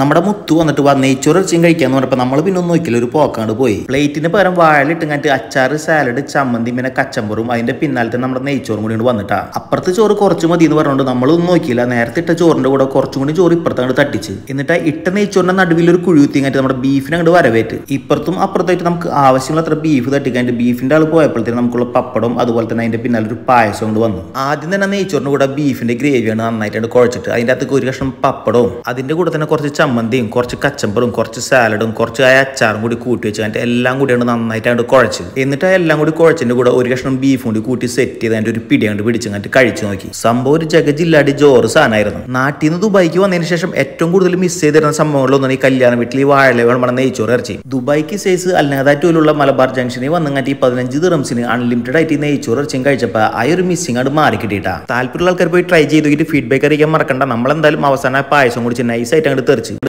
നമ്മുടെ മുത്തു വന്നിട്ട് വന്ന് നെയ്ച്ചോറ് ഇറച്ചിയും കഴിക്കാന്ന് പറഞ്ഞപ്പോ നമ്മൾ പിന്നെ ഒന്നും ഒരിക്കലും ഒരു പോക്കാണ്ട് പോയി പ്ലേറ്റിന് പകരം വാഴലിട്ട് കണ്ടിട്ട് അച്ചാറ് സാലഡ് ചമ്മന്തി പിന്നെ കച്ചമ്പറും അതിന്റെ പിന്നാലത്തെ നമ്മുടെ നെയ്ച്ചോറും കൂടി വന്നിട്ടാ അപ്പുറത്തെ ചോറ് കുറച്ച് മതി എന്ന് പറഞ്ഞുകൊണ്ട് നമ്മളൊന്നും നോക്കിയില്ല നേരത്തെ ഇട്ട ചോറിന്റെ കൂടെ കുറച്ചും കൂടി ചോറ് ഇപ്പുറത്ത് അങ്ങോട്ട് തട്ടിച്ച് എന്നിട്ട് ഇട്ട നെയ്ച്ചോറിന്റെ നടുവിൽ ഒരു കുഴിത്തി കണ്ടിട്ട് നമ്മുടെ ബീഫിനെ അങ്ങോട്ട് വരവേറ്റ് ഇപ്പുറത്തും അപ്പുറത്തായിട്ട് നമുക്ക് ആവശ്യമുള്ള അത്ര ബീഫ് തട്ടിക്കാൻ ബീഫിന്റെ ആൾ പോയപ്പോഴത്തേക്കും നമുക്കുള്ള പപ്പടം അതുപോലെ തന്നെ അതിന്റെ പിന്നാലെ ഒരു പായസം കൊണ്ട് വന്നു ആദ്യം തന്നെ നെയ്ച്ചോറിന്റെ കൂടെ ബീഫിന്റെ ഗ്രേവിയാണ് നന്നായിട്ടാണ് കുഴച്ചിട്ട് അതിന്റെ അകത്ത് ഒരു കഷ്ണം പപ്പടവും അതിന്റെ കൂടെ തന്നെ കുറച്ച് ചമ്മന്തിയും കുറച്ച് കച്ചമ്പറും കുറച്ച് സാലഡും കുറച്ച് ആ അച്ചാറും കൂടി കൂട്ടി വെച്ച് അതിൻ്റെ എല്ലാം കൂടിയാണ് നന്നായിട്ട് കുഴച്ച് എന്നിട്ട് ആ എല്ലാം കൂടി കുഴച്ചതിൻ്റെ കൂടെ ഒരു കഷ്ണം ബീഫും കൂടി കൂട്ടി സെറ്റ് ചെയ്ത് അതിൻ്റെ ഒരു പിടി കണ്ട് പിടിച്ച് അങ്ങോട്ട് കഴിച്ചു നോക്കി സംഭവം ഒരു ജഗജില്ലാടി ജോറ് സാധനമായിരുന്നു നാട്ടിൽ നിന്ന് ദുബായിക്ക് വന്നതിന് ശേഷം ഏറ്റവും കൂടുതൽ മിസ് ചെയ്തിരുന്ന സംഭവങ്ങളിലൊന്നാണ് ഈ കല്യാണ വീട്ടിൽ ഈ വാഴലകൾ നമ്മുടെ നെയ്ച്ചോറ് ഇറച്ചി ദുബായിക്ക് സൈസ് അല്ലാതെ ടൂലുള്ള മലബാർ ജംഗ്ഷനിൽ ഈ പതിനഞ്ച് ദിറംസിന് അൺലിമിറ്റഡ് ആയിട്ട് ഈ നെയ്ച്ചോറ് ഇറച്ചിയും കഴിച്ചപ്പോൾ ആ ഒരു മിസ്സിംഗ് അങ്ങോട്ട് മാറി കിട്ടിയിട്ടാ താല്പര്യമുള്ള ആൾക്കാർ പോയി ട്രൈ ചെയ്ത് ഫീഡ്ബാക്ക് അറിയിക്കാൻ മറക്കണ്ട നമ്മളെന്തായാലും അവസാന പായസം കുടിച്ച് നൈസായിട്ട് അങ്ങോട്ട് തെറിച്ച്